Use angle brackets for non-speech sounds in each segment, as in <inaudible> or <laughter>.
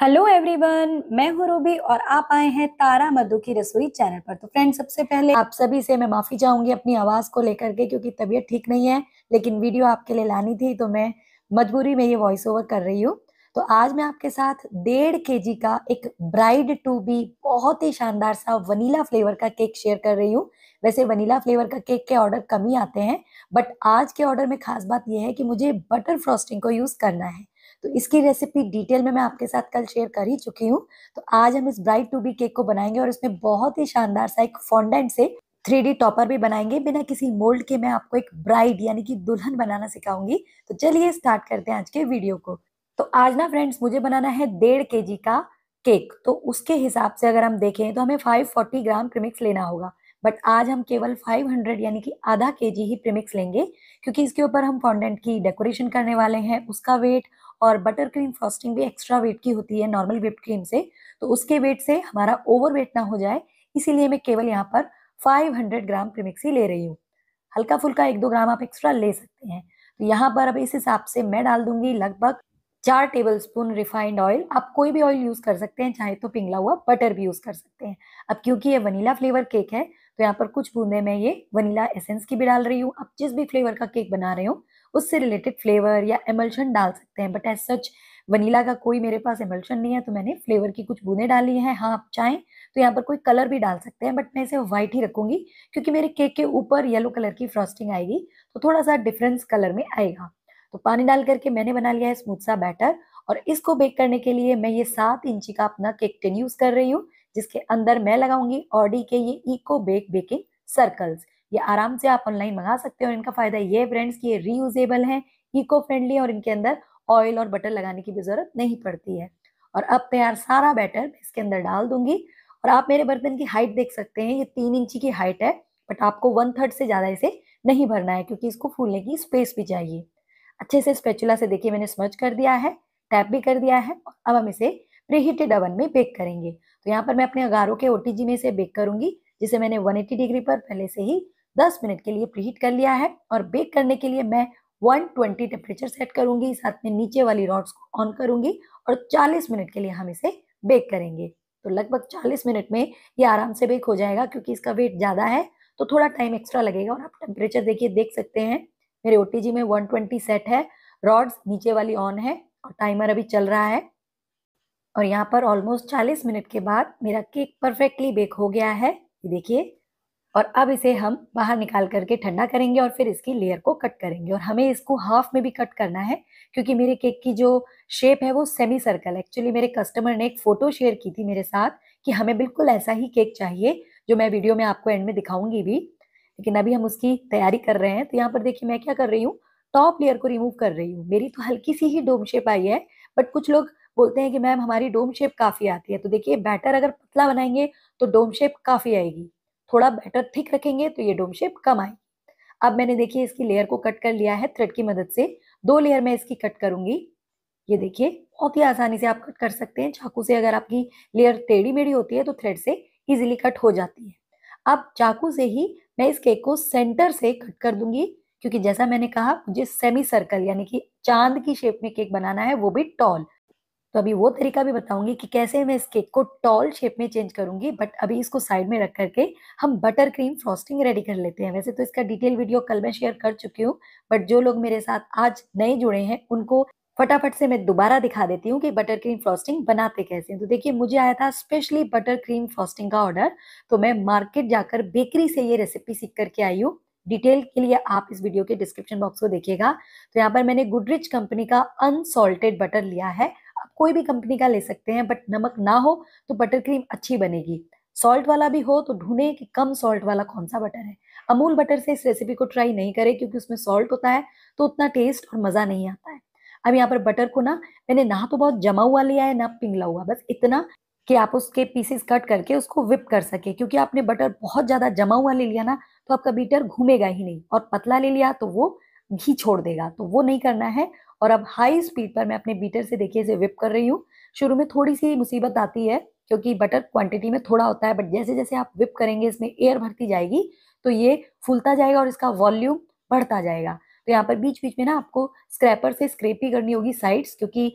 hello everyone मैं हूं Ruby और आप आए हैं तारा मधु की रसोई चैनल पर तो फ्रेंड सबसे पहले आप सभी से मैं माफी चाहूंगी अपनी आवाज को लेकर के क्योंकि तबीयत ठीक नहीं है लेकिन वीडियो आपके लिए लानी थी तो मैं मजबूरी में ये वॉइस ओवर कर रही हूँ तो आज मैं आपके साथ डेढ़ के जी का एक ब्राइड टू बी बहुत ही शानदार सा वनीला फ्लेवर का केक शेयर कर रही हूँ वैसे वनीला फ्लेवर का केक के ऑर्डर कम ही आते हैं बट आज के ऑर्डर में खास बात यह है कि मुझे बटर फ्रॉस्टिंग को यूज़ करना है तो इसकी रेसिपी डिटेल में मैं आपके साथ कल शेयर कर ही चुकी हूँ तो आज हम इस ब्राइट टू बी केक को बनाएंगे और इसमें बहुत ही शानदार सा एक फॉन्डेंट से थ्री डी टॉपर भी बनाएंगे बिना किसी मोल्ड के मैं आपको एक ब्राइड यानी कि दुल्हन बनाना सिखाऊंगी तो चलिए स्टार्ट करते हैं आज के वीडियो को तो आज ना फ्रेंड्स मुझे बनाना है डेढ़ के जी का केक तो उसके हिसाब से अगर हम देखें तो हमें 540 ग्राम क्रिमिक्स लेना होगा बट आज हम केवल 500 यानी कि आधा के जी ही प्रीमिक्स लेंगे क्योंकि इसके ऊपर हम फॉन्डेंट की डेकोरेशन करने वाले हैं उसका वेट और बटर क्रीम फ्रॉस्टिंग भी एक्स्ट्रा वेट की होती है नॉर्मल विप क्रीम से तो उसके वेट से हमारा ओवर वेट ना हो जाए इसीलिए मैं केवल यहाँ पर 500 ग्राम प्रीमिक्स ही ले रही हूँ हल्का फुल्का एक दो ग्राम आप एक्स्ट्रा ले सकते हैं तो यहाँ पर अब इस हिसाब से मैं डाल दूंगी लगभग चार टेबल स्पून रिफाइंड ऑयल आप कोई भी ऑयल यूज़ कर सकते हैं चाहे तो पिंगला हुआ बटर भी यूज़ कर सकते हैं अब क्योंकि ये वनीला फ्लेवर केक है तो यहाँ पर कुछ बूंदे मैं ये वनीला एसेंस की भी डाल रही हूँ आप जिस भी फ्लेवर का केक बना रहे हो उससे रिलेटेड फ्लेवर या एमल्शन डाल सकते हैं बट एज सच वनीला का कोई मेरे पास एमल्शन नहीं है तो मैंने फ्लेवर की कुछ बूंदे डाली हैं हाँ आप चाहें तो यहाँ पर कोई कलर भी डाल सकते हैं बट मैं इसे व्हाइट ही रखूंगी क्योंकि मेरे केक के ऊपर येलो कलर की फ्रॉस्टिंग आएगी तो थोड़ा सा डिफरेंस कलर में आएगा तो पानी डाल करके मैंने बना लिया है स्मूथ सा बैटर और इसको बेक करने के लिए मैं ये सात इंची का अपना केक टिन यूज़ कर रही हूँ जिसके अंदर मैं लगाऊंगी ऑडी के ये इको बेक बेकिंग सर्कल्स ये आराम से आप ऑनलाइन मंगा सकते और इनका फायदा ये फ्रेंड्स की ये रीयूजेबल है इको फ्रेंडली और इनके अंदर ऑयल और बटर लगाने की भी जरूरत नहीं पड़ती है और अब तैयार सारा बैटर इसके अंदर डाल दूंगी और आप मेरे बर्तन की हाइट देख सकते हैं ये तीन इंची की हाइट है बट आपको वन थर्ड से ज़्यादा इसे नहीं भरना है क्योंकि इसको फूलने की स्पेस भी चाहिए अच्छे से स्पेचुला से देखिए मैंने स्मच कर दिया है टैप भी कर दिया है अब हम इसे प्रीहीटेड अवन में बेक करेंगे तो यहाँ पर मैं अपने अगारो के ओटीजी में से बेक करूंगी जिसे मैंने 180 डिग्री पर पहले से ही 10 मिनट के लिए प्रीहीट कर लिया है और बेक करने के लिए मैं 120 टेम्परेचर सेट करूंगी साथ में नीचे वाली रॉड्स को ऑन करूंगी और 40 मिनट के लिए हम इसे बेक करेंगे तो लगभग 40 मिनट में ये आराम से बेक हो जाएगा क्योंकि इसका वेट ज़्यादा है तो थोड़ा टाइम एक्स्ट्रा लगेगा और आप टेम्परेचर देखिए देख सकते हैं मेरे ओ में 120 सेट है रॉड्स नीचे वाली ऑन है और टाइमर अभी चल रहा है और यहाँ पर ऑलमोस्ट 40 मिनट के बाद मेरा केक परफेक्टली बेक हो गया है ये देखिए और अब इसे हम बाहर निकाल करके ठंडा करेंगे और फिर इसकी लेयर को कट करेंगे और हमें इसको हाफ में भी कट करना है क्योंकि मेरे केक की जो शेप है वो सेमी सर्कल एक्चुअली मेरे कस्टमर ने एक फ़ोटो शेयर की थी मेरे साथ कि हमें बिल्कुल ऐसा ही केक चाहिए जो मैं वीडियो में आपको एंड में दिखाऊंगी भी लेकिन अभी हम उसकी तैयारी कर रहे हैं तो यहाँ पर देखिए मैं क्या कर रही हूँ टॉप लेयर को रिमूव कर रही हूँ मेरी तो हल्की सी ही डोम शेप आई है बट कुछ लोग बोलते हैं कि मैम हमारी डोम शेप काफ़ी आती है तो देखिए बैटर अगर पतला बनाएंगे तो डोम शेप काफ़ी आएगी थोड़ा बैटर थिक रखेंगे तो ये डोम शेप कम आएगी अब मैंने देखिए इसकी लेयर को कट कर लिया है थ्रेड की मदद से दो लेयर में इसकी कट करूंगी ये देखिए बहुत ही आसानी से आप कट कर सकते हैं चाकू से अगर आपकी लेयर टेढ़ी मेढ़ी होती है तो थ्रेड से इजिली कट हो जाती है अब चाकू से ही मैं इस केक को सेंटर से कट कर दूंगी क्योंकि जैसा मैंने कहा मुझे सेमी सर्कल यानी कि चांद की शेप में केक बनाना है वो भी टॉल तो अभी वो तरीका भी बताऊंगी कि कैसे मैं इस केक को टॉल शेप में चेंज करूंगी बट अभी इसको साइड में रख करके हम बटर क्रीम फ्रॉस्टिंग रेडी कर लेते हैं वैसे तो इसका डिटेल वीडियो कल मैं शेयर कर चुकी हूँ बट जो लोग मेरे साथ आज नए जुड़े हैं उनको फटाफट से मैं दोबारा दिखा देती हूँ कि बटर क्रीम फ्रॉस्टिंग बनाते कैसे हैं तो देखिए मुझे आया था स्पेशली बटर क्रीम फ्रॉस्टिंग का ऑर्डर तो मैं मार्केट जाकर बेकरी से ये रेसिपी सीख करके आई हूँ डिटेल के लिए आप इस वीडियो के डिस्क्रिप्शन बॉक्स को देखिएगा तो यहाँ पर मैंने गुडरिच कंपनी का अनसॉल्टेड बटर लिया है आप कोई भी कंपनी का ले सकते हैं बट नमक ना हो तो बटर क्रीम अच्छी बनेगी सॉल्ट वाला भी हो तो ढूंढें कि कम सॉल्ट वाला कौन सा बटर है अमूल बटर से इस रेसिपी को ट्राई नहीं करें क्योंकि उसमें सॉल्ट होता है तो उतना टेस्ट और मज़ा नहीं आता है अब यहाँ पर बटर को ना मैंने ना तो बहुत जमा हुआ लिया है ना पिंगला हुआ बस इतना कि आप उसके पीसेस कट करके उसको विप कर सके क्योंकि आपने बटर बहुत ज़्यादा जमा हुआ ले लिया ना तो आपका बीटर घूमेगा ही नहीं और पतला ले लिया तो वो घी छोड़ देगा तो वो नहीं करना है और अब हाई स्पीड पर मैं अपने बीटर से देखिए इसे विप कर रही हूँ शुरू में थोड़ी सी मुसीबत आती है क्योंकि बटर क्वांटिटी में थोड़ा होता है बट जैसे जैसे आप विप करेंगे इसमें एयर भरती जाएगी तो ये फूलता जाएगा और इसका वॉल्यूम बढ़ता जाएगा तो यहाँ पर बीच बीच में ना आपको स्क्रैपर से स्क्रेप ही करनी होगी साइड्स क्योंकि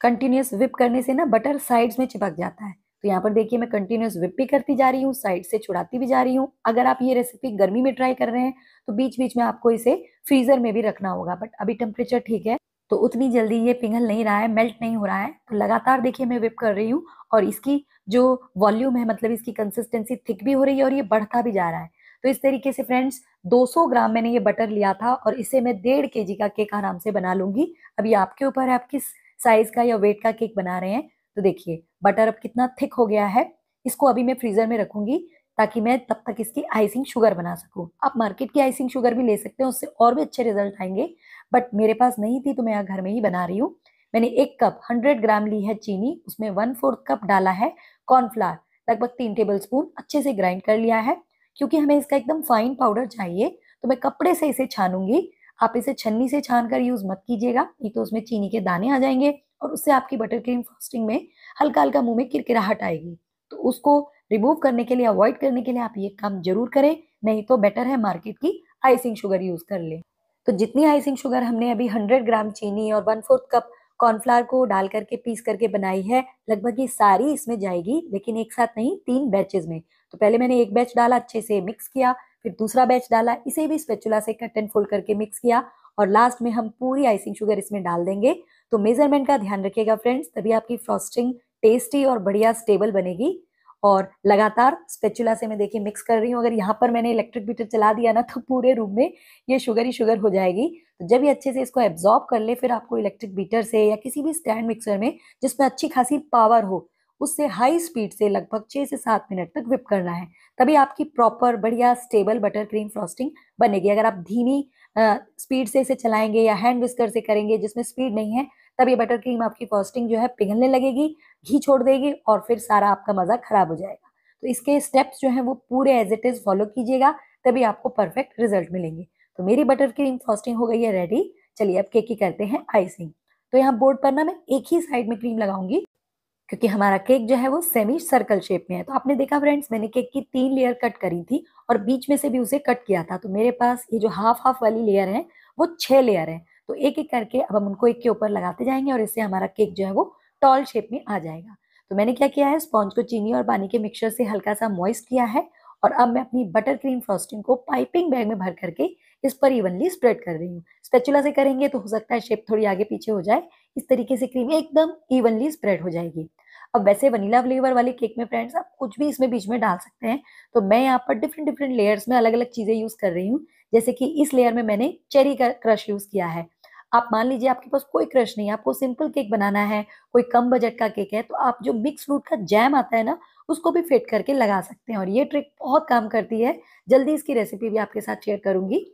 कंटिन्यूस विप करने से ना बटर साइड्स में चिपक जाता है तो यहाँ पर देखिए मैं कंटिन्यूस विप भी करती जा रही हूँ साइड से छुड़ाती भी जा रही हूँ अगर आप ये रेसिपी गर्मी में ट्राई कर रहे हैं तो बीच बीच में आपको इसे फ्रीज़र में भी रखना होगा बट अभी टेम्परेचर ठीक है तो उतनी जल्दी ये पिघल नहीं रहा है मेल्ट नहीं हो रहा है तो लगातार देखिए मैं विप कर रही हूँ और इसकी जो वॉल्यूम है मतलब इसकी कंसिस्टेंसी थिक भी हो रही है और ये बढ़ता भी जा रहा है तो इस तरीके से फ्रेंड्स 200 ग्राम मैंने ये बटर लिया था और इसे मैं डेढ़ के का केक आराम से बना लूंगी अभी आपके ऊपर है आप किस साइज़ का या वेट का केक बना रहे हैं तो देखिए बटर अब कितना थिक हो गया है इसको अभी मैं फ्रीज़र में रखूंगी ताकि मैं तब तक इसकी आइसिंग शुगर बना सकूँ आप मार्केट की आइसिंग शुगर भी ले सकते हैं उससे और भी अच्छे रिजल्ट आएंगे बट मेरे पास नहीं थी तो मैं यहाँ घर में ही बना रही हूँ मैंने एक कप हंड्रेड ग्राम ली है चीनी उसमें वन फोर्थ कप डाला है कॉर्नफ्लावर लगभग तीन टेबल स्पून अच्छे से ग्राइंड कर लिया है क्योंकि हमें इसका एकदम फाइन पाउडर चाहिए तो मैं कपड़े से इसे छानूंगी आप इसे छन्नी से छान कर यूज़ मत कीजिएगा नहीं तो उसमें चीनी के दाने आ जाएंगे और उससे आपकी बटर क्रीम फ्रॉस्टिंग में हल्का हल्का मुंह में किरकिराहट आएगी तो उसको रिमूव करने के लिए अवॉइड करने के लिए आप ये काम जरूर करें नहीं तो बेटर है मार्केट की आइसिंग शुगर यूज़ कर लें तो जितनी आइसिंग शुगर हमने अभी 100 ग्राम चीनी और वन फोर्थ कप कॉर्नफ्लावर को डाल करके पीस करके बनाई है लगभग ये सारी इसमें जाएगी लेकिन एक साथ नहीं तीन बैचेज में तो पहले मैंने एक बैच डाला अच्छे से मिक्स किया फिर दूसरा बैच डाला इसे भी स्पेचुला से कट एंड फोल्ड करके मिक्स किया और लास्ट में हम पूरी आइसिंग शुगर इसमें डाल देंगे तो मेजरमेंट का ध्यान रखिएगा फ्रेंड्स तभी आपकी फ्रॉस्टिंग टेस्टी और बढ़िया स्टेबल बनेगी और लगातार स्पेचुला से मैं देखिए मिक्स कर रही हूँ अगर यहाँ पर मैंने इलेक्ट्रिक बीटर चला दिया ना तो पूरे रूम में ये शुगर ही शुगर हो जाएगी तो जब ये अच्छे से इसको एब्जॉर्ब कर ले फिर आपको इलेक्ट्रिक बीटर से या किसी भी स्टैंड मिक्सर में जिसमें अच्छी खासी पावर हो उससे हाई स्पीड से लगभग छः से सात मिनट तक विप करना है तभी आपकी प्रॉपर बढ़िया स्टेबल बटर क्रीम फ्रॉस्टिंग बनेगी अगर आप धीमी स्पीड से इसे चलाएंगे या हैंड विस्कर से करेंगे जिसमें स्पीड नहीं है तब ये बटर क्रीम आपकी फ्रॉस्टिंग जो है पिघलने लगेगी घी छोड़ देगी और फिर सारा आपका मज़ा खराब हो जाएगा तो इसके स्टेप्स जो हैं वो पूरे एज इट इज़ फॉलो कीजिएगा तभी आपको परफेक्ट रिजल्ट मिलेंगे तो मेरी बटर क्रीम फ्रॉस्टिंग हो गई है रेडी चलिए अब केक की करते हैं आइसिंग तो यहाँ बोर्ड पर ना मैं एक ही साइड में क्रीम लगाऊंगी क्योंकि हमारा केक जो है वो सेमी सर्कल शेप में है तो आपने देखा फ्रेंड्स मैंने केक की तीन लेयर कट करी थी और बीच में से भी उसे कट किया था तो मेरे पास ये जो हाफ हाफ वाली लेयर है वो छह लेयर है तो एक एक करके अब हम उनको एक के ऊपर लगाते जाएंगे और इससे हमारा केक जो है वो टॉल शेप में आ जाएगा तो मैंने क्या किया है स्पॉन्ज को चीनी और पानी के मिक्सचर से हल्का सा मॉइस्ट किया है और अब मैं अपनी बटर क्रीम फ्रॉस्टिंग को पाइपिंग बैग में भर करके इस पर इवनली स्प्रेड कर रही हूँ स्पेचुला से करेंगे तो हो सकता है शेप थोड़ी आगे पीछे हो जाए इस तरीके से क्रीम एकदम इवनली स्प्रेड हो जाएगी अब वैसे वनीला फ्लेवर वाले केक में फ्रेंड्स आप कुछ भी इसमें बीच में डाल सकते हैं तो मैं यहाँ पर डिफरेंट डिफरेंट लेयर्स में अलग अलग चीज़ें यूज़ कर रही हूँ जैसे कि इस लेयर में मैंने चेरी का क्रश यूज़ किया है आप मान लीजिए आपके पास कोई क्रश नहीं है आपको सिंपल केक बनाना है कोई कम बजट का केक है तो आप जो मिक्स फ्रूट का जैम आता है ना उसको भी फिट करके लगा सकते हैं और ये ट्रिक बहुत काम करती है जल्दी इसकी रेसिपी भी आपके साथ शेयर करूंगी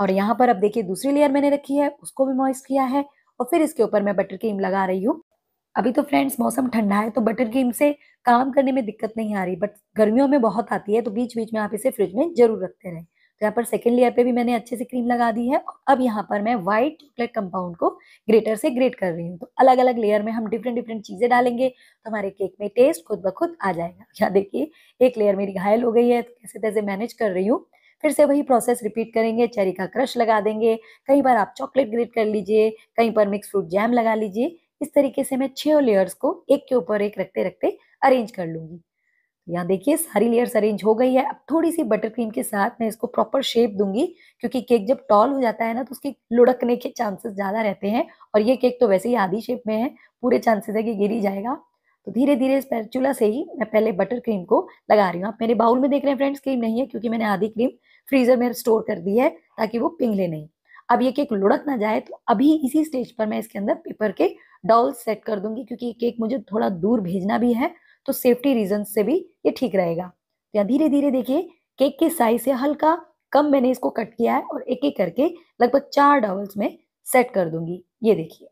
और यहाँ पर अब देखिए दूसरी लेयर मैंने रखी है उसको भी मॉइस्ट किया है और फिर इसके ऊपर मैं बटर क्रीम लगा रही हूँ अभी तो फ्रेंड्स मौसम ठंडा है तो बटर क्रीम से काम करने में दिक्कत नहीं आ रही बट गर्मियों में बहुत आती है तो बीच बीच में आप इसे फ्रिज में जरूर रखते रहें जहाँ पर सेकेंड लेयर पे भी मैंने अच्छे से क्रीम लगा दी है अब यहाँ पर मैं व्हाइट चॉकलेट कंपाउंड को ग्रेटर से ग्रेट कर रही हूँ तो अलग अलग लेयर में हम डिफरेंट डिफरेंट चीज़ें डालेंगे तो हमारे केक में टेस्ट खुद ब खुद आ जाएगा यहाँ देखिए एक लेयर मेरी घायल हो गई है तो कैसे तैसे मैनेज कर रही हूँ फिर से वही प्रोसेस रिपीट करेंगे चेरी का क्रश लगा देंगे कई बार आप चॉकलेट ग्रेट कर लीजिए कहीं पर मिक्स फ्रूट जैम लगा लीजिए इस तरीके से मैं छह लेयर्स को एक के ऊपर एक रखते रखते अरेंज कर लूंगी यहाँ देखिए सारी लेयर्स अरेंज हो गई है अब थोड़ी सी बटर क्रीम के साथ मैं इसको प्रॉपर शेप दूंगी क्योंकि केक जब टॉल हो जाता है ना तो उसके लुढ़कने के चांसेस ज़्यादा रहते हैं और ये केक तो वैसे ही आधी शेप में है पूरे चांसेस है कि गिर ही जाएगा तो धीरे धीरे इस स्पैचुला से ही मैं पहले बटर क्रीम को लगा रही हूँ आप मेरे बाउल में देख रहे हैं फ्रेंड्स क्रीम नहीं है क्योंकि मैंने आधी क्रीम फ्रीजर में स्टोर कर दी है ताकि वो पिंगले नहीं अब ये केक लुढ़क ना जाए तो अभी इसी स्टेज पर मैं इसके अंदर पेपर के डॉल सेट कर दूंगी क्योंकि ये केक मुझे थोड़ा दूर भेजना भी है तो सेफ्टी रीजन से भी ये ठीक रहेगा तो या धीरे धीरे देखिए केक के साइज से हल्का कम मैंने इसको कट किया है और एक एक करके लगभग चार डबल्स में सेट कर दूंगी ये देखिए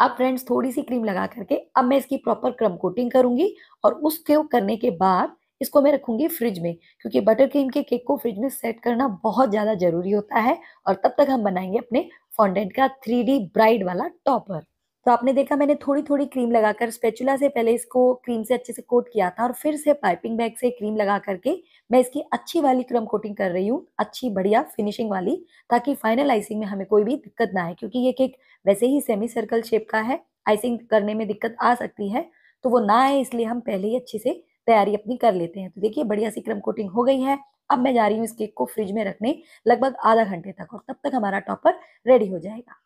अब फ्रेंड्स थोड़ी सी क्रीम लगा करके अब मैं इसकी प्रॉपर क्रम कोटिंग करूंगी और क्यों करने के बाद इसको मैं रखूंगी फ्रिज में क्योंकि बटर क्रीम के केक को फ्रिज में सेट करना बहुत ज़्यादा ज़रूरी होता है और तब तक हम बनाएंगे अपने फॉन्डेंट का थ्री ब्राइड वाला टॉपर तो आपने देखा मैंने थोड़ी थोड़ी क्रीम लगाकर स्पेचुला से पहले इसको क्रीम से अच्छे से कोट किया था और फिर से पाइपिंग बैग से क्रीम लगा करके मैं इसकी अच्छी वाली क्रम कोटिंग कर रही हूँ अच्छी बढ़िया फिनिशिंग वाली ताकि फाइनल आइसिंग में हमें कोई भी दिक्कत ना आए क्योंकि ये केक वैसे ही सेमी सर्कल शेप का है आइसिंग करने में दिक्कत आ सकती है तो वो ना आए इसलिए हम पहले ही अच्छे से तैयारी अपनी कर लेते हैं तो देखिए बढ़िया सी क्रम कोटिंग हो गई है अब मैं जा रही हूँ इस केक को फ्रिज में रखने लगभग आधा घंटे तक और तब तक हमारा टॉपर रेडी हो जाएगा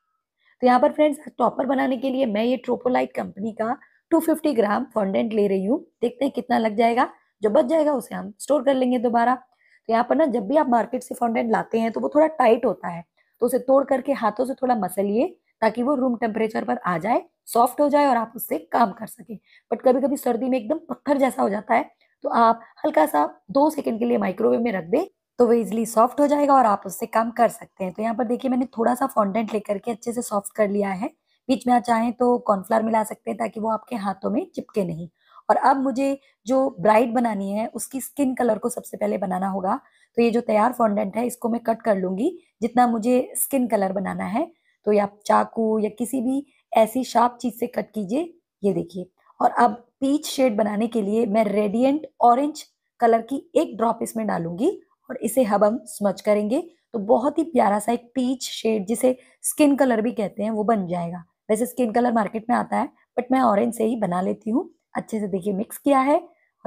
तो यहाँ पर फ्रेंड्स टॉपर बनाने के लिए मैं ये ट्रोपोलाइट कंपनी का 250 ग्राम फॉन्डेंट ले रही हूँ देखते हैं कितना लग जाएगा जो बच जाएगा उसे हम स्टोर कर लेंगे दोबारा तो यहाँ पर ना जब भी आप मार्केट से फॉन्डेंट लाते हैं तो वो थोड़ा टाइट होता है तो उसे तोड़ करके हाथों से थोड़ा मसलिए ताकि वो रूम टेम्परेचर पर आ जाए सॉफ्ट हो जाए और आप उससे काम कर सके बट कभी कभी सर्दी में एकदम पत्थर जैसा हो जाता है तो आप हल्का सा दो सेकेंड के लिए माइक्रोवेव में रख दें तो वो इजिली सॉफ्ट हो जाएगा और आप उससे काम कर सकते हैं तो यहाँ पर देखिए मैंने थोड़ा सा फॉन्डेंट लेकर के अच्छे से सॉफ्ट कर लिया है बीच में आप चाहें तो कॉर्नफ्लावर मिला सकते हैं ताकि वो आपके हाथों में चिपके नहीं और अब मुझे जो ब्राइट बनानी है उसकी स्किन कलर को सबसे पहले बनाना होगा तो ये जो तैयार फॉन्डेंट है इसको मैं कट कर लूंगी जितना मुझे स्किन कलर बनाना है तो या चाकू या किसी भी ऐसी शार्प चीज़ से कट कीजिए ये देखिए और अब पीच शेड बनाने के लिए मैं रेडियंट ऑरेंज कलर की एक ड्रॉप इसमें डालूंगी और इसे हब हम स्मच करेंगे तो बहुत ही प्यारा सा एक पीच शेड जिसे स्किन कलर भी कहते हैं वो बन जाएगा वैसे स्किन कलर मार्केट में आता है बट मैं ऑरेंज से ही बना लेती हूँ अच्छे से देखिए मिक्स किया है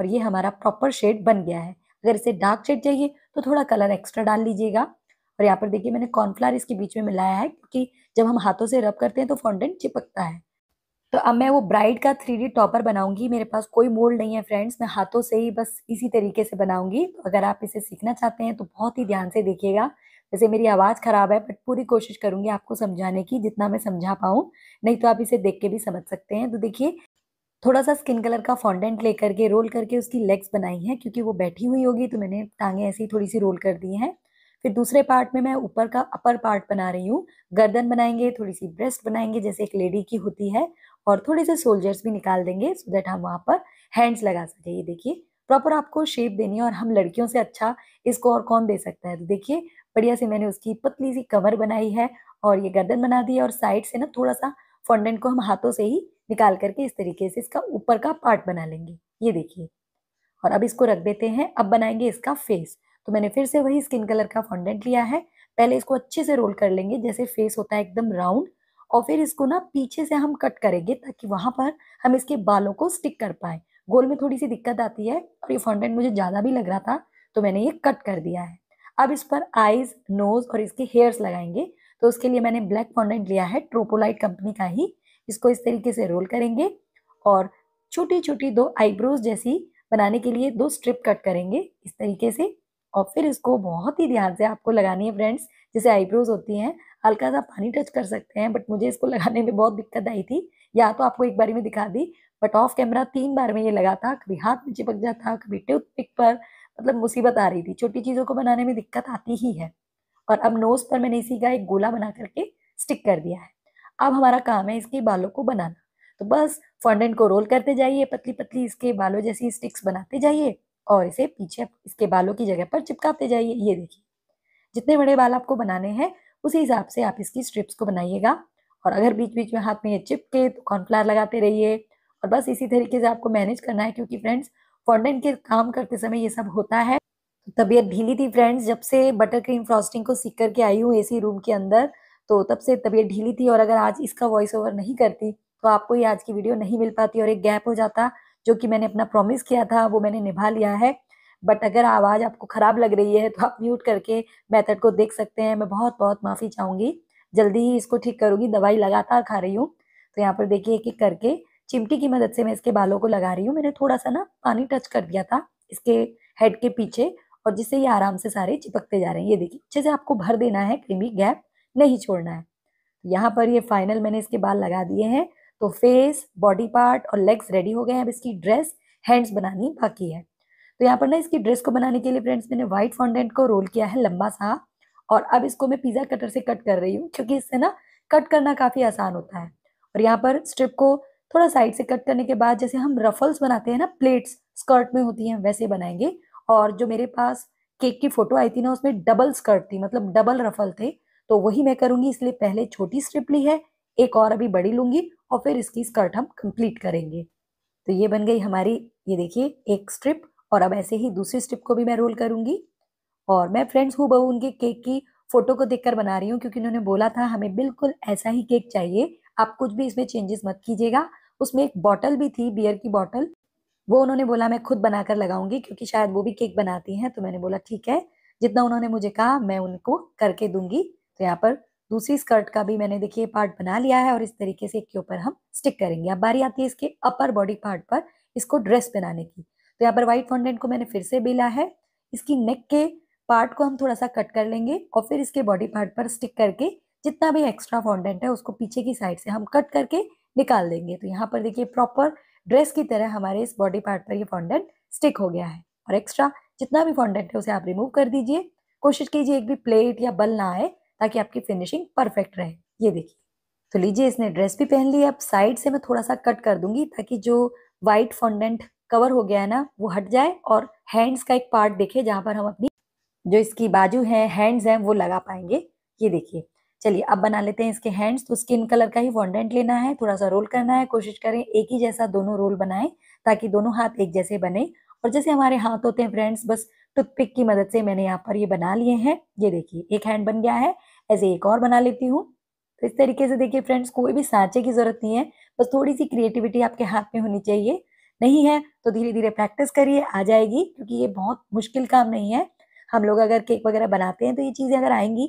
और ये हमारा प्रॉपर शेड बन गया है अगर इसे डार्क शेड चाहिए तो थोड़ा कलर एक्स्ट्रा डाल लीजिएगा और यहाँ पर देखिए मैंने कॉर्नफ्लावर इसके बीच में मिलाया है क्योंकि जब हम हाथों से रब करते हैं तो फॉन्डेंट चिपकता है तो अब मैं वो ब्राइड का थ्री टॉपर बनाऊंगी मेरे पास कोई मोल्ड नहीं है फ्रेंड्स मैं हाथों से ही बस इसी तरीके से बनाऊंगी तो अगर आप इसे सीखना चाहते हैं तो बहुत ही ध्यान से देखिएगा वैसे मेरी आवाज़ ख़राब है बट पूरी कोशिश करूंगी आपको समझाने की जितना मैं समझा पाऊँ नहीं तो आप इसे देख के भी समझ सकते हैं तो देखिए थोड़ा सा स्किन कलर का फॉन्डेंट लेकर के रोल करके उसकी लेग्स बनाई हैं क्योंकि वो बैठी हुई होगी तो मैंने टांगें ऐसी थोड़ी सी रोल कर दी हैं फिर दूसरे पार्ट में मैं ऊपर का अपर पार्ट बना रही हूँ गर्दन बनाएंगे थोड़ी सी ब्रेस्ट बनाएंगे जैसे एक लेडी की होती है और थोड़े से सोल्जर्स भी निकाल देंगे सो दैट हम वहाँ पर हैंड्स लगा सकें ये देखिए प्रॉपर आपको शेप देनी है और हम लड़कियों से अच्छा इसको और कौन दे सकता है तो देखिए बढ़िया से मैंने उसकी पतली सी कवर बनाई है और ये गर्दन बना दी है और साइड से ना थोड़ा सा फॉन्डेंट को हम हाथों से ही निकाल करके इस तरीके से इसका ऊपर का पार्ट बना लेंगे ये देखिए और अब इसको रख देते हैं अब बनाएंगे इसका फेस तो मैंने फिर से वही स्किन कलर का फंडेंट लिया है पहले इसको अच्छे से रोल कर लेंगे जैसे फेस होता है एकदम राउंड और फिर इसको ना पीछे से हम कट करेंगे ताकि वहां पर हम इसके बालों को स्टिक कर पाए गोल में थोड़ी सी दिक्कत आती है और ये फॉन्डेंट मुझे ज़्यादा भी लग रहा था तो मैंने ये कट कर दिया है अब इस पर आईज नोज़ और इसके हेयर्स लगाएंगे तो उसके लिए मैंने ब्लैक फॉन्डेंट लिया है ट्रोपोलाइट कंपनी का ही इसको इस तरीके से रोल करेंगे और छोटी छोटी दो आईब्रोज जैसी बनाने के लिए दो स्ट्रिप कट करेंगे इस तरीके से और फिर इसको बहुत ही ध्यान से आपको लगानी है फ्रेंड्स जैसे आईब्रोज होती हैं हल्का सा पानी टच कर सकते हैं बट मुझे इसको लगाने में बहुत दिक्कत आई थी या तो आपको एक बार में दिखा दी बट ऑफ कैमरा तीन बार में ये लगा था कभी हाथ में चिपक जाता कभी टूथ पिक पर मतलब मुसीबत आ रही थी छोटी चीज़ों को बनाने में दिक्कत आती ही है और अब नोज़ पर मैंने इसी का एक गोला बना करके स्टिक कर दिया है अब हमारा काम है इसके बालों को बनाना तो बस फॉन्डेंट को रोल करते जाइए पतली पतली इसके बालों जैसी स्टिक्स बनाते जाइए और इसे पीछे इसके बालों की जगह पर चिपकाते जाइए ये देखिए जितने बड़े बाल आपको बनाने हैं उसी हिसाब से आप इसकी स्ट्रिप्स को बनाइएगा और अगर बीच बीच में हाथ में ये चिपके तो कॉर्नफ्लावर लगाते रहिए और बस इसी तरीके से आपको मैनेज करना है क्योंकि फ्रेंड्स फॉन्डेंट के काम करते समय ये सब होता है तो तबीयत ढीली थी फ्रेंड्स जब से बटर क्रीम फ्रॉस्टिंग को सीख करके आई हूँ एसी रूम के अंदर तो तब से तबीयत ढीली थी और अगर आज इसका वॉइस ओवर नहीं करती तो आपको ये आज की वीडियो नहीं मिल पाती और एक गैप हो जाता जो कि मैंने अपना प्रॉमिस किया था वो मैंने निभा लिया है बट अगर आवाज़ आपको ख़राब लग रही है तो आप म्यूट करके मेथड को देख सकते हैं मैं बहुत बहुत माफ़ी चाहूँगी जल्दी ही इसको ठीक करूँगी दवाई लगातार खा रही हूँ तो यहाँ पर देखिए एक एक करके चिमटी की मदद से मैं इसके बालों को लगा रही हूँ मैंने थोड़ा सा ना पानी टच कर दिया था इसके हेड के पीछे और जिससे ये आराम से सारे चिपकते जा रहे हैं ये देखिए अच्छे से आपको भर देना है क्रीमी गैप नहीं छोड़ना है यहाँ पर ये फाइनल मैंने इसके बाल लगा दिए हैं तो फेस बॉडी पार्ट और लेग्स रेडी हो गए हैं अब इसकी ड्रेस हैंड्स बनानी बाकी है तो यहाँ पर ना इसकी ड्रेस को बनाने के लिए फ्रेंड्स मैंने व्हाइट फॉन्डेंट को रोल किया है लंबा सा और अब इसको मैं पिज़्ज़ा कटर से कट कर रही हूँ क्योंकि इससे ना कट करना काफ़ी आसान होता है और यहाँ पर स्ट्रिप को थोड़ा साइड से कट करने के बाद जैसे हम रफल्स बनाते हैं ना प्लेट्स स्कर्ट में होती हैं वैसे बनाएंगे और जो मेरे पास केक की फ़ोटो आई थी ना उसमें डबल स्कर्ट थी मतलब डबल रफल थे तो वही मैं करूंगी इसलिए पहले छोटी स्ट्रिप ली है एक और अभी बड़ी लूंगी और फिर इसकी स्कर्ट हम कंप्लीट करेंगे तो ये बन गई हमारी ये देखिए एक स्ट्रिप और अब ऐसे ही दूसरी स्ट्रिप को भी मैं रोल करूंगी और मैं फ्रेंड्स हूँ बहू उनके केक की फ़ोटो को देखकर बना रही हूँ क्योंकि उन्होंने बोला था हमें बिल्कुल ऐसा ही केक चाहिए आप कुछ भी इसमें चेंजेस मत कीजिएगा उसमें एक बॉटल भी थी बियर की बॉटल वो उन्होंने बोला मैं खुद बनाकर लगाऊंगी क्योंकि शायद वो भी केक बनाती हैं तो मैंने बोला ठीक है जितना उन्होंने मुझे कहा मैं उनको करके दूंगी तो यहाँ पर दूसरी स्कर्ट का भी मैंने देखिए पार्ट बना लिया है और इस तरीके से एक के ऊपर हम स्टिक करेंगे अब बारी आती है इसके अपर बॉडी पार्ट पर इसको ड्रेस बनाने की तो यहाँ पर वाइट फॉन्डेंट को मैंने फिर से बेला है इसकी नेक के पार्ट को हम थोड़ा सा कट कर लेंगे और फिर इसके बॉडी पार्ट पर स्टिक करके जितना भी एक्स्ट्रा फॉन्डेंट है उसको पीछे की साइड से हम कट करके निकाल देंगे तो यहाँ पर देखिए प्रॉपर ड्रेस की तरह हमारे इस बॉडी पार्ट पर ये फॉन्डेंट स्टिक हो गया है और एक्स्ट्रा जितना भी फॉन्डेंट है उसे आप रिमूव कर दीजिए कोशिश कीजिए एक भी प्लेट या बल ना आए ताकि आपकी फिनिशिंग परफेक्ट रहे ये देखिए तो लीजिए इसने ड्रेस भी पहन ली अब साइड से मैं थोड़ा सा कट कर दूंगी ताकि जो व्हाइट फॉन्डेंट कवर हो गया है ना वो हट जाए और हैंड्स का एक पार्ट देखे जहाँ पर हम अपनी जो इसकी बाजू है हैंड्स हैं वो लगा पाएंगे ये देखिए चलिए अब बना लेते हैं इसके हैंड्स तो स्किन कलर का ही वॉन्डेंट लेना है थोड़ा सा रोल करना है कोशिश करें एक ही जैसा दोनों रोल बनाए ताकि दोनों हाथ एक जैसे बने और जैसे हमारे हाथ होते हैं फ्रेंड्स बस टूथपिक की मदद से मैंने यहाँ पर ये बना लिए हैं ये देखिए एक हैंड बन गया है ऐसे एक और बना लेती हूँ तो इस तरीके से देखिए फ्रेंड्स कोई भी सांचे की जरूरत नहीं है बस थोड़ी सी क्रिएटिविटी आपके हाथ में होनी चाहिए नहीं है तो धीरे धीरे प्रैक्टिस करिए आ जाएगी क्योंकि ये बहुत मुश्किल काम नहीं है हम लोग अगर केक वगैरह बनाते हैं तो ये चीज़ें अगर आएंगी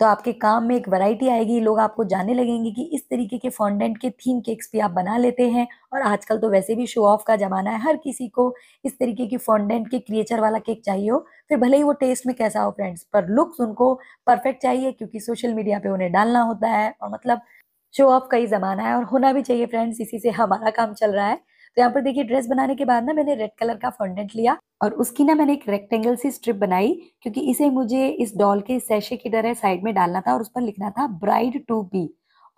तो आपके काम में एक वैरायटी आएगी लोग आपको जानने लगेंगे कि इस तरीके के फॉन्डेंट के थीम केक्स भी आप बना लेते हैं और आजकल तो वैसे भी शो ऑफ का ज़माना है हर किसी को इस तरीके की फॉन्डेंट के क्रिएचर वाला केक चाहिए हो फिर भले ही वो टेस्ट में कैसा हो फ्रेंड्स पर लुक्स उनको परफेक्ट चाहिए क्योंकि सोशल मीडिया पर उन्हें डालना होता है और मतलब शो ऑफ का ही ज़माना है और होना भी चाहिए फ्रेंड्स इसी से हमारा काम चल रहा है तो यहाँ पर देखिए ड्रेस बनाने के बाद ना मैंने रेड कलर का फंडेंट लिया और उसकी ना मैंने एक रेक्टेंगल सी स्ट्रिप बनाई क्योंकि इसे मुझे इस डॉल के सैशे की तरह साइड में डालना था और उस पर लिखना था ब्राइड टू बी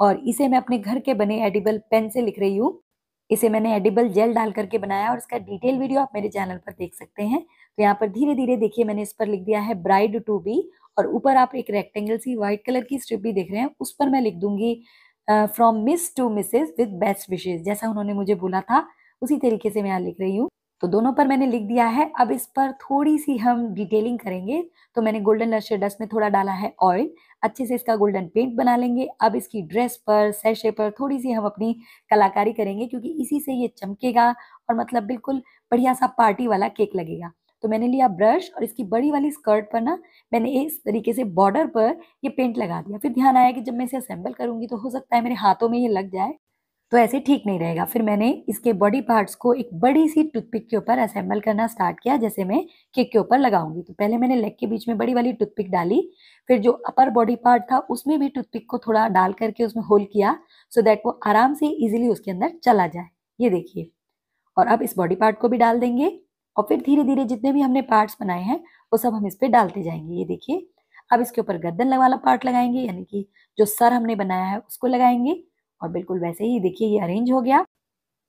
और इसे मैं अपने घर के बने एडिबल पेन से लिख रही हूँ इसे मैंने एडिबल जेल डाल करके बनाया और इसका डिटेल वीडियो आप मेरे चैनल पर देख सकते हैं तो यहाँ पर धीरे धीरे देखिए मैंने इस पर लिख दिया है ब्राइड टू बी और ऊपर आप एक रेक्टेंगल सी व्हाइट कलर की स्ट्रिप भी देख रहे हैं उस पर मैं लिख दूंगी from Miss to Mrs with best wishes जैसा उन्होंने मुझे बोला था उसी तरीके से मैं यहाँ लिख रही हूँ तो दोनों पर मैंने लिख दिया है अब इस पर थोड़ी सी हम डिटेलिंग करेंगे तो मैंने गोल्डन लश्यर डस्ट में थोड़ा डाला है ऑयल अच्छे से इसका गोल्डन पेंट बना लेंगे अब इसकी ड्रेस पर सैशे पर थोड़ी सी हम अपनी कलाकारी करेंगे क्योंकि इसी से ये चमकेगा और मतलब बिल्कुल बढ़िया सा पार्टी वाला केक लगेगा तो मैंने लिया ब्रश और इसकी बड़ी वाली स्कर्ट पर ना मैंने इस तरीके से बॉर्डर पर ये पेंट लगा दिया फिर ध्यान आया कि जब मैं इसे असेंबल करूंगी तो हो सकता है मेरे हाथों में ये लग जाए तो ऐसे ठीक नहीं रहेगा फिर मैंने इसके बॉडी पार्ट्स को एक बड़ी सी टूथपिक के ऊपर असेंबल करना स्टार्ट किया जैसे मैं केक के ऊपर लगाऊंगी तो पहले मैंने लेग के बीच में बड़ी वाली टूथपिक डाली फिर जो अपर बॉडी पार्ट था उसमें भी टूथपिक को थोड़ा डाल करके उसमें होल किया सो so दैट वो आराम से इजिली उसके अंदर चला जाए ये देखिए और अब इस बॉडी पार्ट को भी डाल देंगे और फिर धीरे धीरे जितने भी हमने पार्ट्स बनाए हैं वो सब हम इस पर डालते जाएंगे ये देखिए अब इसके ऊपर गर्दन वाला पार्ट लगाएंगे यानी कि जो सर हमने बनाया है उसको लगाएंगे और बिल्कुल वैसे ही देखिए ये अरेंज हो गया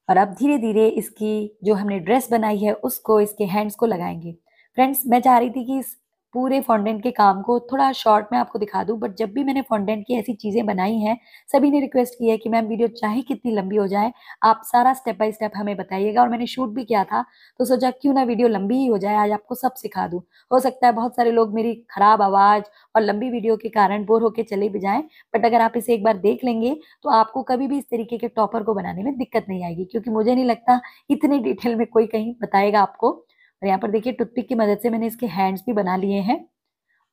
और अब धीरे धीरे इसकी जो हमने ड्रेस बनाई है उसको इसके हैंड्स को लगाएंगे फ्रेंड्स मैं चाह रही थी कि इस पूरे फॉन्डेंट के काम को थोड़ा शॉर्ट में आपको दिखा दूँ बट जब भी मैंने फॉन्डेंट की ऐसी चीज़ें बनाई हैं सभी ने रिक्वेस्ट की है कि मैम वीडियो चाहे कितनी लंबी हो जाए आप सारा स्टेप बाय स्टेप हमें बताइएगा और मैंने शूट भी किया था तो सोचा क्यों ना वीडियो लंबी ही हो जाए आज आपको सब सिखा दूँ हो सकता है बहुत सारे लोग मेरी ख़राब आवाज़ और लंबी वीडियो के कारण बोर होकर चले भी जाएँ बट अगर आप इसे एक बार देख लेंगे तो आपको कभी भी इस तरीके के टॉपर को बनाने में दिक्कत नहीं आएगी क्योंकि मुझे नहीं लगता इतने डिटेल में कोई कहीं बताएगा आपको और यहाँ पर देखिए टूथपिक की मदद से मैंने इसके हैंड्स भी बना लिए हैं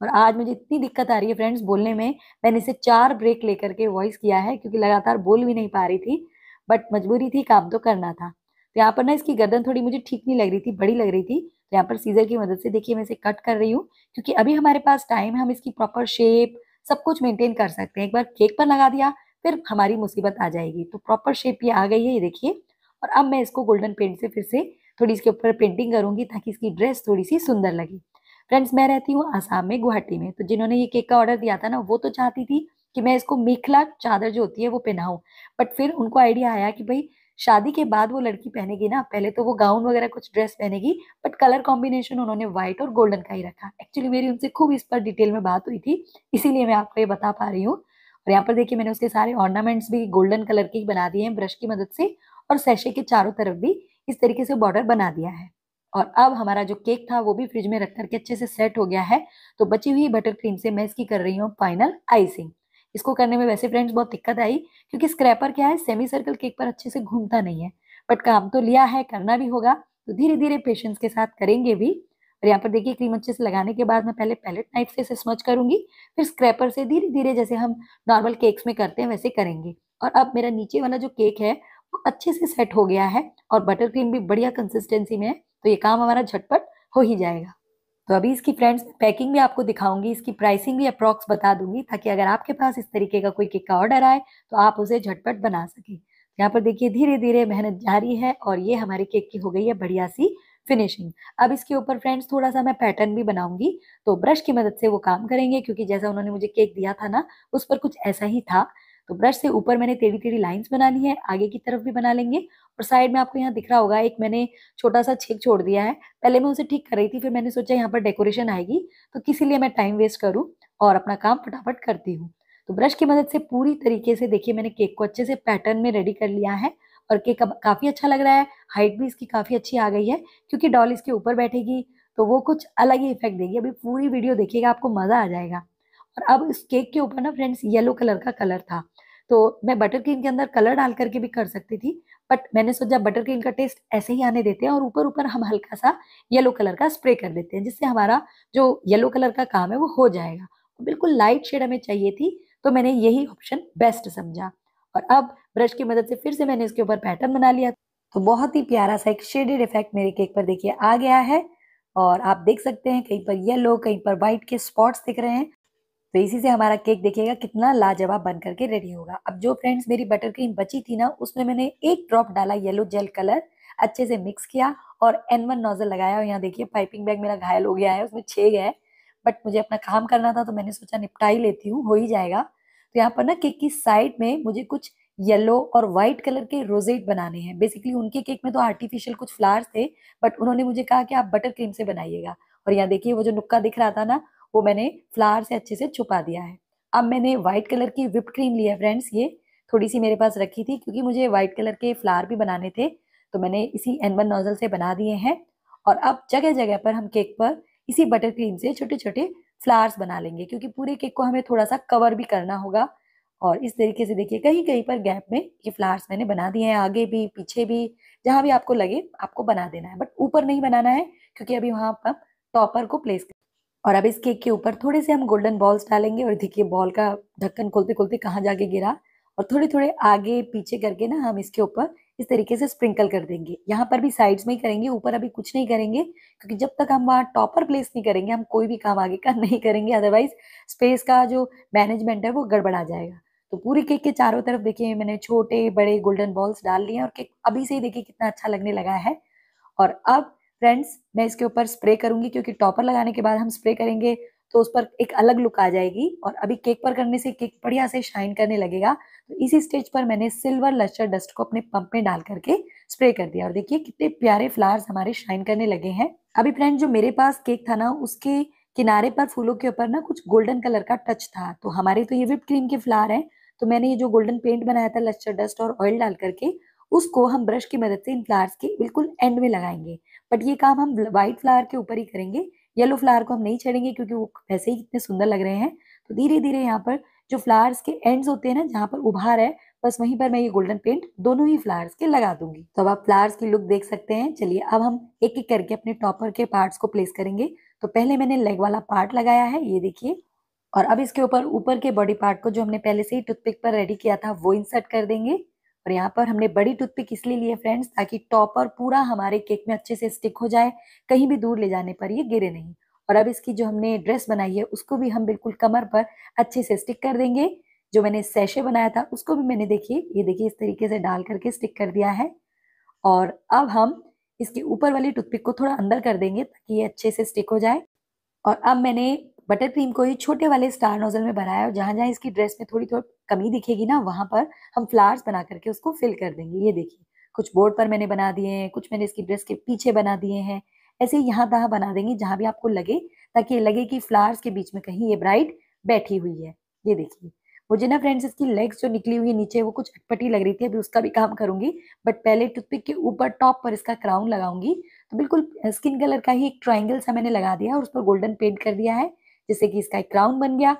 और आज मुझे इतनी दिक्कत आ रही है फ्रेंड्स बोलने में मैंने इसे चार ब्रेक लेकर के वॉइस किया है क्योंकि लगातार बोल भी नहीं पा रही थी बट मजबूरी थी काम तो करना था तो यहाँ पर ना इसकी गर्दन थोड़ी मुझे ठीक नहीं लग रही थी बड़ी लग रही थी तो यहाँ पर सीजर की मदद से देखिए मैं इसे कट कर रही हूँ क्योंकि अभी हमारे पास टाइम है हम इसकी प्रॉपर शेप सब कुछ मेंटेन कर सकते हैं एक बार केक पर लगा दिया फिर हमारी मुसीबत आ जाएगी तो प्रॉपर शेप ये आ गई है ये देखिए और अब मैं इसको गोल्डन पेंट से फिर से थोड़ी इसके ऊपर पेंटिंग करूंगी ताकि इसकी ड्रेस थोड़ी सी सुंदर लगे फ्रेंड्स मैं रहती हूँ आसाम में गुवाहाटी में तो जिन्होंने ये केक का ऑर्डर दिया था ना वो तो चाहती थी कि मैं इसको मेखला चादर जो होती है वो पहनाऊँ बट फिर उनको आइडिया आया कि भाई शादी के बाद वो लड़की पहनेगी ना पहले तो वो गाउन वगैरह कुछ ड्रेस पहनेगी बट कलर कॉम्बिनेशन उन्होंने व्हाइट और गोल्डन का ही रखा एक्चुअली मेरी उनसे खूब इस पर डिटेल में बात हुई थी इसीलिए मैं आपको ये बता पा रही हूँ और यहाँ पर देखिए मैंने उसके सारे ऑर्नामेंट्स भी गोल्डन कलर के ही बना दिए हैं ब्रश की मदद से और सैशे के चारों तरफ भी इस तरीके से बॉर्डर बना दिया है और अब हमारा जो केक था वो भी फ्रिज में रख करके अच्छे से सेट हो गया है तो बची हुई बटर क्रीम से मैं इसकी कर रही हूँ फाइनल आइसिंग इसको करने में वैसे फ्रेंड्स बहुत दिक्कत आई क्योंकि स्क्रैपर क्या है सेमी सर्कल केक पर अच्छे से घूमता नहीं है बट काम तो लिया है करना भी होगा तो धीरे धीरे पेशेंस के साथ करेंगे भी और यहाँ पर देखिए क्रीम अच्छे से लगाने के बाद मैं पहले पैलेट नाइफ से इसे स्मच करूंगी फिर स्क्रैपर से धीरे धीरे जैसे हम नॉर्मल केक्स में करते हैं वैसे करेंगे और अब मेरा नीचे वाला जो केक है तो अच्छे से सेट हो गया है और बटर क्रीम भी बढ़िया कंसिस्टेंसी में है तो ये काम हमारा झटपट हो ही जाएगा तो अभी इसकी फ्रेंड्स पैकिंग भी आपको दिखाऊंगी इसकी प्राइसिंग भी अप्रॉक्स बता दूंगी ताकि अगर आपके पास इस तरीके का कोई केक का ऑर्डर आए तो आप उसे झटपट बना सके यहाँ पर देखिए धीरे धीरे मेहनत जारी है और ये हमारे केक की हो गई है बढ़िया सी फिनिशिंग अब इसके ऊपर फ्रेंड्स थोड़ा सा मैं पैटर्न भी बनाऊंगी तो ब्रश की मदद से वो काम करेंगे क्योंकि जैसा उन्होंने मुझे केक दिया था ना उस पर कुछ ऐसा ही था तो ब्रश से ऊपर मैंने टेढ़ी टेढ़ी लाइंस बना ली है आगे की तरफ भी बना लेंगे और साइड में आपको यहाँ दिख रहा होगा एक मैंने छोटा सा छेक छोड़ दिया है पहले मैं उसे ठीक कर रही थी फिर मैंने सोचा यहाँ पर डेकोरेशन आएगी तो किसी लिए मैं टाइम वेस्ट करूँ और अपना काम फटाफट करती हूँ तो ब्रश की मदद से पूरी तरीके से देखिए मैंने केक को अच्छे से पैटर्न में रेडी कर लिया है और केक अब काफ़ी अच्छा लग रहा है हाइट भी इसकी काफ़ी अच्छी आ गई है क्योंकि डॉल इसके ऊपर बैठेगी तो वो कुछ अलग ही इफेक्ट देगी अभी पूरी वीडियो देखिएगा आपको मज़ा आ जाएगा और अब इस केक के ऊपर ना फ्रेंड्स येलो कलर का कलर था तो मैं बटर क्रीम के अंदर कलर डाल करके भी कर सकती थी बट मैंने सोचा बटर क्रीम का टेस्ट ऐसे ही आने देते हैं और ऊपर ऊपर हम हल्का सा येलो कलर का स्प्रे कर देते हैं जिससे हमारा जो येलो कलर का काम है वो हो जाएगा बिल्कुल लाइट शेड हमें चाहिए थी तो मैंने यही ऑप्शन बेस्ट समझा और अब ब्रश की मदद से फिर से मैंने इसके ऊपर पैटर्न बना लिया तो बहुत ही प्यारा सा एक शेडेड इफेक्ट मेरे केक पर देखिए आ गया है और आप देख सकते हैं कहीं पर येलो कहीं पर व्हाइट के स्पॉट्स दिख रहे हैं तो इसी से हमारा केक देखिएगा कितना लाजवाब बन करके रेडी होगा अब जो फ्रेंड्स मेरी बटर क्रीम बची थी ना उसमें मैंने एक ड्रॉप डाला येलो जेल कलर अच्छे से मिक्स किया और एन वन नोजल लगाया और यहाँ देखिए पाइपिंग बैग मेरा घायल हो गया है उसमें छे है बट मुझे अपना काम करना था तो मैंने सोचा निपटा ही लेती हूँ हो ही जाएगा तो यहाँ पर ना केक की साइड में मुझे कुछ येलो और व्हाइट कलर के रोजेट बनाने हैं बेसिकली उनके केक में तो आर्टिफिशियल कुछ फ्लावर्स थे बट उन्होंने मुझे कहा कि आप बटर क्रीम से बनाइएगा और यहाँ देखिए वो जो नुक्का दिख रहा था ना वो मैंने फ्लावर से अच्छे से छुपा दिया है अब मैंने वाइट कलर की विप क्रीम ली है फ्रेंड्स ये थोड़ी सी मेरे पास रखी थी क्योंकि मुझे वाइट कलर के फ्लावर भी बनाने थे तो मैंने इसी एन वन नोजल से बना दिए हैं और अब जगह जगह पर हम केक पर इसी बटर क्रीम से छोटे छोटे फ्लावर्स बना लेंगे क्योंकि पूरे केक को हमें थोड़ा सा कवर भी करना होगा और इस तरीके से देखिए कहीं कहीं पर गैप में ये फ्लावर्स मैंने बना दिए हैं आगे भी पीछे भी जहाँ भी आपको लगे आपको बना देना है बट ऊपर नहीं बनाना है क्योंकि अभी वहाँ पर टॉपर को प्लेस और अब इस केक के ऊपर थोड़े से हम गोल्डन बॉल्स डालेंगे और देखिए बॉल का ढक्कन खोलते खोलते कहाँ जाके गिरा और थोड़े थोड़े आगे पीछे करके ना हम इसके ऊपर इस तरीके से स्प्रिंकल कर देंगे यहाँ पर भी साइड्स में ही करेंगे ऊपर अभी कुछ नहीं करेंगे क्योंकि जब तक हम वहाँ टॉपर प्लेस नहीं करेंगे हम कोई भी काम आगे का <laughs> नहीं करेंगे अदरवाइज स्पेस का जो मैनेजमेंट है वो गड़बड़ा जाएगा तो पूरी केक के चारों तरफ देखिए मैंने छोटे बड़े गोल्डन बॉल्स डाल लिए और केक अभी से ही देखिए कितना अच्छा लगने लगा है और अब फ्रेंड्स मैं इसके ऊपर स्प्रे करूंगी क्योंकि टॉपर लगाने के बाद हम स्प्रे करेंगे तो उस पर एक अलग लुक आ जाएगी और अभी केक पर करने से केक बढ़िया से शाइन करने लगेगा तो इसी स्टेज पर मैंने सिल्वर लस्टर डस्ट को अपने पंप में डाल करके स्प्रे कर दिया और देखिए कितने प्यारे फ्लावर्स हमारे शाइन करने लगे हैं अभी फ्रेंड जो मेरे पास केक था ना उसके किनारे पर फूलों के ऊपर ना कुछ गोल्डन कलर का टच था तो हमारे तो ये विप क्रीम के फ्लावर है तो मैंने ये जो गोल्डन पेंट बनाया था लस्टर डस्ट और ऑयल डाल करके उसको हम ब्रश की मदद से इन फ्लावर्स के बिल्कुल एंड में लगाएंगे बट ये काम हम व्हाइट फ्लावर के ऊपर ही करेंगे येलो फ्लावर को हम नहीं छेड़ेंगे क्योंकि वो वैसे ही इतने सुंदर लग रहे हैं तो धीरे धीरे यहाँ पर जो फ्लावर्स के एंड्स होते हैं ना जहाँ पर उभार है बस वहीं पर मैं ये गोल्डन पेंट दोनों ही फ्लावर्स के लगा दूंगी तो अब आप फ्लावर्स की लुक देख सकते हैं चलिए अब हम एक एक करके अपने टॉपर के पार्ट्स को प्लेस करेंगे तो पहले मैंने लेग वाला पार्ट लगाया है ये देखिए और अब इसके ऊपर ऊपर के बॉडी पार्ट को जो हमने पहले से ही टूथपिक पर रेडी किया था वो इंसर्ट कर देंगे और यहाँ पर हमने बड़ी टूथपिक इसलिए लिए फ्रेंड्स ताकि टॉपर पूरा हमारे केक में अच्छे से स्टिक हो जाए कहीं भी दूर ले जाने पर ये गिरे नहीं और अब इसकी जो हमने ड्रेस बनाई है उसको भी हम बिल्कुल कमर पर अच्छे से स्टिक कर देंगे जो मैंने सैशे बनाया था उसको भी मैंने देखिए ये देखिए इस तरीके से डाल करके स्टिक कर दिया है और अब हम इसके ऊपर वाली टूथपिक को थोड़ा अंदर कर देंगे ताकि ये अच्छे से स्टिक हो जाए और अब मैंने बटर क्रीम को ये छोटे वाले स्टार नोजल में भराया और जहाँ जहाँ इसकी ड्रेस में थोड़ी थोड़ी कमी दिखेगी ना वहाँ पर हम फ्लावर्स बना करके उसको फिल कर देंगे ये देखिए कुछ बोर्ड पर मैंने बना दिए हैं कुछ मैंने इसकी ड्रेस के पीछे बना दिए हैं ऐसे यहाँ तहाँ बना देंगे जहाँ भी आपको लगे ताकि लगे कि फ्लावर्स के बीच में कहीं ये ब्राइड बैठी हुई है ये देखिए मुझे ना फ्रेंड्स इसकी लेग्स जो निकली हुई है नीचे वो कुछ अटपटी लग रही थी अभी उसका भी काम करूंगी बट पहले टूथपिक के ऊपर टॉप पर इसका क्राउन लगाऊंगी तो बिल्कुल स्किन कलर का ही एक ट्राइंगल सा मैंने लगा दिया और उस पर गोल्डन पेंट कर दिया है जिससे कि इसका एक क्राउन बन गया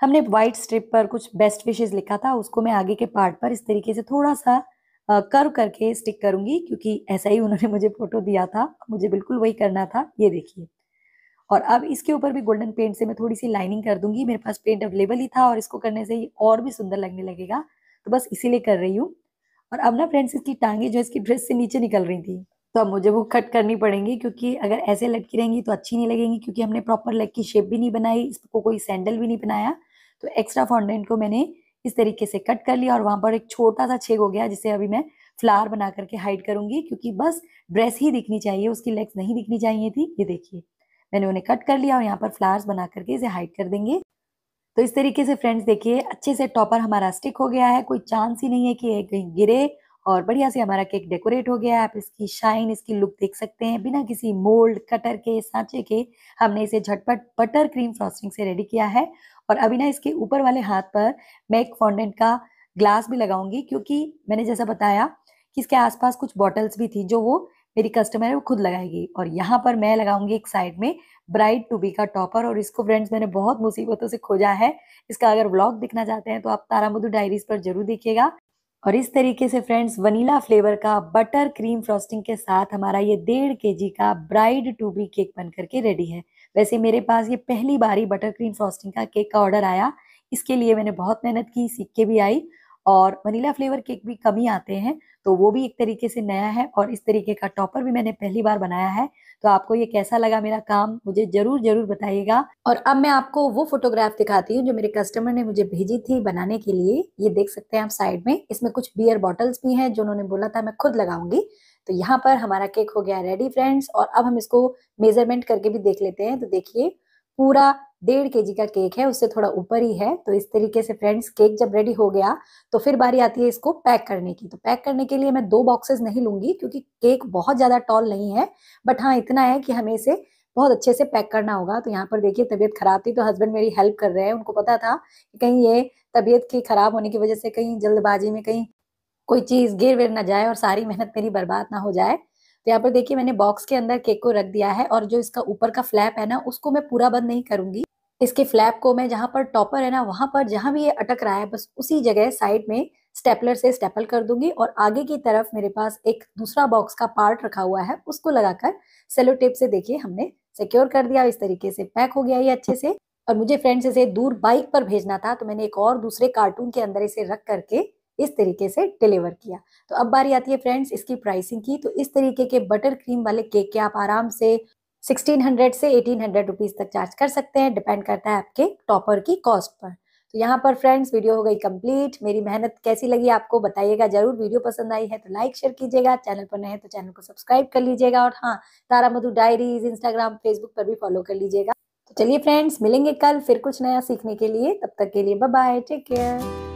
हमने व्हाइट स्ट्रिप पर कुछ बेस्ट विशेज लिखा था उसको मैं आगे के पार्ट पर इस तरीके से थोड़ा सा कर्व करके स्टिक करूंगी क्योंकि ऐसा ही उन्होंने मुझे फोटो दिया था मुझे बिल्कुल वही करना था ये देखिए और अब इसके ऊपर भी गोल्डन पेंट से मैं थोड़ी सी लाइनिंग कर दूंगी मेरे पास पेंट अवेलेबल ही था और इसको करने से ये और भी सुंदर लगने लगेगा तो बस इसीलिए कर रही हूँ और अब ना फ्रेंड्स इसकी टांगे जो इसकी ड्रेस से नीचे निकल रही थी तो अब मुझे वो कट करनी पड़ेंगी क्योंकि अगर ऐसे लटकी रहेंगी तो अच्छी नहीं लगेंगी क्योंकि हमने प्रॉपर लेग की शेप भी नहीं बनाई इसको कोई सैंडल भी नहीं बनाया तो एक्स्ट्रा फॉन्डेंट को मैंने इस तरीके से कट कर लिया और वहाँ पर एक छोटा सा छेद हो गया जिसे अभी मैं फ्लावर बना करके हाइड करूंगी क्योंकि बस ड्रेस ही दिखनी चाहिए उसकी लेग्स नहीं दिखनी चाहिए थी ये देखिए मैंने उन्हें कट कर लिया और यहाँ पर फ्लावर्स बना करके इसे हाइड कर देंगे तो इस तरीके से फ्रेंड्स देखिए अच्छे से टॉपर हमारा स्टिक हो गया है कोई चांस ही नहीं है कि ये कहीं गिरे और बढ़िया से हमारा केक डेकोरेट हो गया आप इसकी शाइन इसकी लुक देख सकते हैं बिना किसी मोल्ड कटर के सांचे के हमने इसे झटपट बटर क्रीम फ्रॉस्टिंग से रेडी किया है और अभी ना इसके ऊपर वाले हाथ पर मैं एक फॉन्डेंट का ग्लास भी लगाऊंगी क्योंकि मैंने जैसा बताया कि इसके आसपास कुछ बॉटल्स भी थी जो वो मेरी कस्टमर है वो खुद लगाएगी और यहाँ पर मैं लगाऊंगी एक साइड में ब्राइट टू बी का टॉपर और इसको फ्रेंड्स मैंने बहुत मुसीबतों से खोजा है इसका अगर व्लॉग देखना चाहते हैं तो आप तारा डायरीज पर जरूर देखिएगा और इस तरीके से फ्रेंड्स वनीला फ्लेवर का बटर क्रीम फ्रॉस्टिंग के साथ हमारा ये डेढ़ के जी का ब्राइड टू बी केक बन करके रेडी है वैसे मेरे पास ये पहली बार ही बटर क्रीम फ्रॉस्टिंग का केक का ऑर्डर आया इसके लिए मैंने बहुत मेहनत की सीख के भी आई और वनीला फ्लेवर केक भी कम ही आते हैं तो वो भी एक तरीके से नया है और इस तरीके का टॉपर भी मैंने पहली बार बनाया है तो आपको ये कैसा लगा मेरा काम मुझे जरूर जरूर बताइएगा और अब मैं आपको वो फोटोग्राफ दिखाती हूँ जो मेरे कस्टमर ने मुझे भेजी थी बनाने के लिए ये देख सकते हैं आप साइड में इसमें कुछ बियर बॉटल्स भी हैं जो उन्होंने बोला था मैं खुद लगाऊंगी तो यहाँ पर हमारा केक हो गया रेडी फ्रेंड्स और अब हम इसको मेजरमेंट करके भी देख लेते हैं तो देखिए पूरा डेढ़ के का केक है उससे थोड़ा ऊपर ही है तो इस तरीके से फ्रेंड्स केक जब रेडी हो गया तो फिर बारी आती है इसको पैक करने की तो पैक करने के लिए मैं दो बॉक्सेस नहीं लूंगी क्योंकि केक बहुत ज़्यादा टॉल नहीं है बट हाँ इतना है कि हमें इसे बहुत अच्छे से पैक करना होगा तो यहाँ पर देखिए तबीयत खराब थी तो हस्बैंड मेरी हेल्प कर रहे हैं उनको पता था कि कहीं ये तबीयत की खराब होने की वजह से कहीं जल्दबाजी में कहीं कोई चीज़ गिर विर ना जाए और सारी मेहनत मेरी बर्बाद ना हो जाए तो यहाँ पर देखिए मैंने बॉक्स के अंदर केक को रख दिया है और जो इसका ऊपर का फ्लैप है ना उसको मैं पूरा बंद नहीं करूंगी इसके फ्लैप को मैं जहाँ पर टॉपर है ना वहां पर जहां भी ये अटक रहा है बस उसी जगह साइड में स्टेपलर से स्टेपल कर दूंगी और आगे की तरफ मेरे पास एक दूसरा बॉक्स का पार्ट रखा हुआ है उसको लगाकर सेलो टेप से देखिए हमने सिक्योर कर दिया इस तरीके से पैक हो गया ये अच्छे से और मुझे फ्रेंड्स इसे दूर बाइक पर भेजना था तो मैंने एक और दूसरे कार्टून के अंदर इसे रख करके इस तरीके से डिलीवर किया तो अब बारी आती है फ्रेंड्स इसकी प्राइसिंग की तो इस तरीके के बटर क्रीम वाले केक के आप आराम से 1600 से 1800 हंड्रेड तक चार्ज कर सकते हैं डिपेंड करता है आपके टॉपर की कॉस्ट पर तो यहाँ पर फ्रेंड्स वीडियो हो गई कंप्लीट मेरी मेहनत कैसी लगी आपको बताइएगा जरूर वीडियो पसंद आई है तो लाइक शेयर कीजिएगा चैनल पर नए तो चैनल को सब्सक्राइब कर लीजिएगा और हाँ Tara Madhu diaries Instagram Facebook पर भी फॉलो कर लीजिएगा तो चलिए फ्रेंड्स मिलेंगे कल फिर कुछ नया सीखने के लिए तब तक के लिए बाय टेक केयर